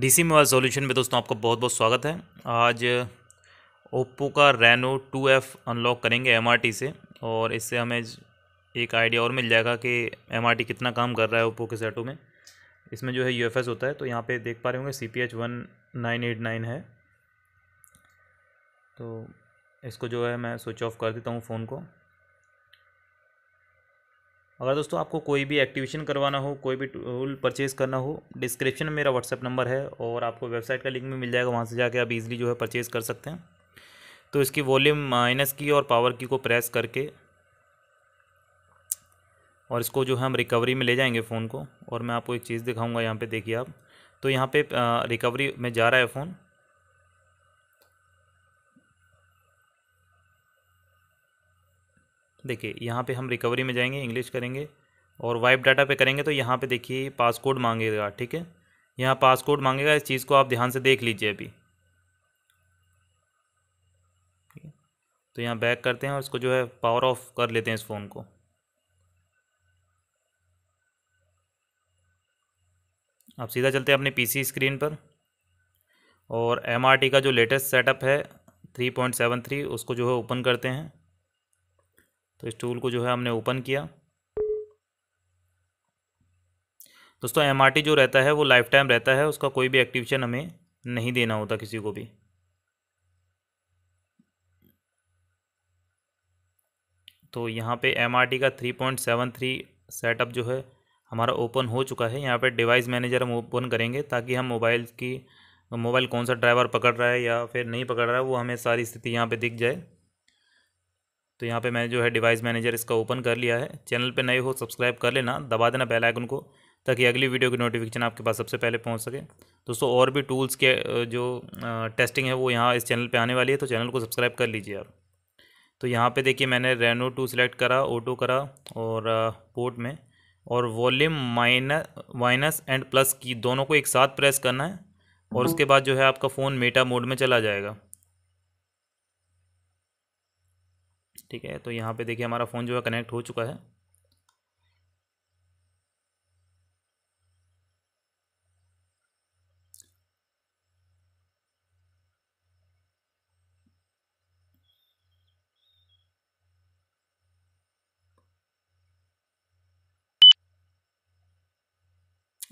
DC mobile solution में दोस्तों आपका बहुत बहुत स्वागत है आज ओप्पो का रेनो टू एफ़ अनलॉक करेंगे एमआरटी से और इससे हमें एक आइडिया और मिल जाएगा कि एमआरटी कितना काम कर रहा है ओप्पो के सेटों में इसमें जो है यूएफएस होता है तो यहाँ पे देख पा रहे होंगे C P H one nine eight nine है तो इसको जो है मैं स्विच ऑफ कर देता हूँ फ़ोन को अगर दोस्तों आपको कोई भी एक्टिवेशन करवाना हो कोई भी टूल परचेज़ करना हो डिस्क्रिप्शन में मेरा व्हाट्सअप नंबर है और आपको वेबसाइट का लिंक भी मिल जाएगा वहाँ से जाके आप इजीली जो है परचेज़ कर सकते हैं तो इसकी वॉल्यूम माइनस की और पावर की को प्रेस करके और इसको जो है हम रिकवरी में ले जाएंगे फ़ोन को और मैं आपको एक चीज़ दिखाऊँगा यहाँ पर देखिए आप तो यहाँ पर रिकवरी में जा रहा है फ़ोन देखिए यहाँ पे हम रिकवरी में जाएंगे इंग्लिश करेंगे और वाइप डाटा पे करेंगे तो यहाँ पे देखिए पासकोड मांगेगा ठीक है यहाँ पासकोड मांगेगा इस चीज़ को आप ध्यान से देख लीजिए अभी तो यहाँ बैक करते हैं और इसको जो है पावर ऑफ कर लेते हैं इस फ़ोन को आप सीधा चलते हैं अपने पीसी स्क्रीन पर और एमआरटी का जो लेटेस्ट सेटअप है 3.73 उसको जो है ओपन करते हैं तो इस टूल को जो है हमने ओपन किया दोस्तों एम जो रहता है वो लाइफ टाइम रहता है उसका कोई भी एक्टिवेशन हमें नहीं देना होता किसी को भी तो यहाँ पे एम का three point seven three setup जो है हमारा ओपन हो चुका है यहाँ पे डिवाइस मैनेजर हम ओपन करेंगे ताकि हम मोबाइल की मोबाइल कौन सा ड्राइवर पकड़ रहा है या फिर नहीं पकड़ रहा है वो हमें सारी स्थिति यहाँ पे दिख जाए तो यहाँ पे मैंने जो है डिवाइस मैनेजर इसका ओपन कर लिया है चैनल पे नए हो सब्सक्राइब कर लेना दबा देना बेल आइकन को ताकि अगली वीडियो की नोटिफिकेशन आपके पास सबसे पहले पहुँच सके दोस्तों और भी टूल्स के जो टेस्टिंग है वो यहाँ इस चैनल पर आने वाली है तो चैनल को सब्सक्राइब कर लीजिए आप तो यहाँ पर देखिए मैंने रेनो टू सेलेक्ट करा ओटो करा और पोर्ट में और volume minus minus and plus की दोनों को एक साथ प्रेस करना है और हम्म। उसके बाद जो है आपका फ़ोन मेटा मोड में चला जाएगा ठीक है तो यहाँ पे देखिए हमारा फ़ोन जो है कनेक्ट हो चुका है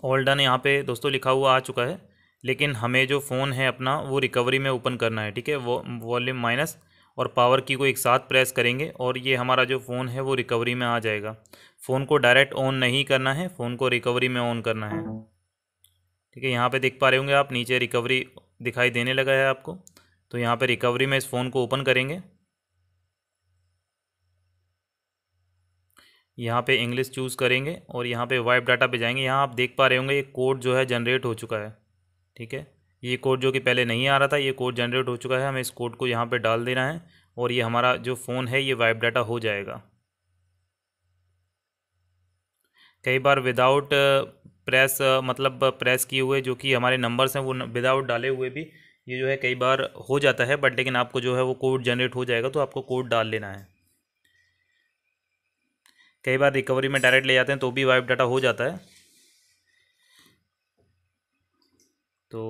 ऑल डन यहाँ पे दोस्तों लिखा हुआ आ चुका है लेकिन हमें जो फ़ोन है अपना वो रिकवरी में ओपन करना है ठीक है वो वॉल्यूम माइनस और पावर की को एक साथ प्रेस करेंगे और ये हमारा जो फ़ोन है वो रिकवरी में आ जाएगा फ़ोन को डायरेक्ट ऑन नहीं करना है फ़ोन को रिकवरी में ऑन करना है ठीक है यहाँ पे देख पा रहे होंगे आप नीचे रिकवरी दिखाई देने लगा है आपको तो यहाँ पे रिकवरी में इस फ़ोन को ओपन करेंगे यहाँ पे इंग्लिश चूज़ करेंगे और यहाँ पे वाइप डाटा पे जाएंगे यहाँ आप देख पा रहे होंगे ये कोड जो है जनरेट हो चुका है ठीक है ये कोड जो कि पहले नहीं आ रहा था ये कोड जनरेट हो चुका है हमें इस कोड को यहाँ पर डाल देना है और ये हमारा जो फ़ोन है ये वाइब डाटा हो जाएगा कई बार विदाउट प्रेस uh, uh, मतलब प्रेस uh, किए हुए जो कि हमारे नंबर्स हैं वो विदाउट डाले हुए भी ये जो है कई बार हो जाता है बट लेकिन आपको जो है वो कोड जनरेट हो जाएगा तो आपको कोड डाल लेना है कई बार रिकवरी में डायरेक्ट ले जाते हैं तो भी वाइप डाटा हो जाता है तो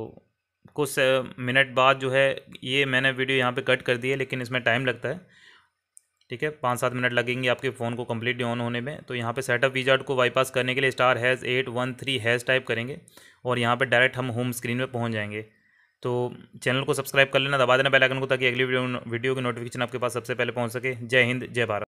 कुछ मिनट बाद जो है ये मैंने वीडियो यहाँ पे कट कर दी है लेकिन इसमें टाइम लगता है ठीक है पाँच सात मिनट लगेंगे आपके फ़ोन को कम्प्लीटली ऑन होने में तो यहाँ पे सेटअप वीजार्ट को बाईपास करने के लिए star hash eight one three hash type करेंगे और यहाँ पे डायरेक्ट हम होम स्क्रीन में पहुँच जाएंगे तो चैनल को सब्सक्राइब कर लेना दबा देना बेल आइकन को ताकि अगली वीडियो वीडियो की नोटिफिकेशन आपके पास सबसे पहले पहुँच सके जय हिंद जय भारत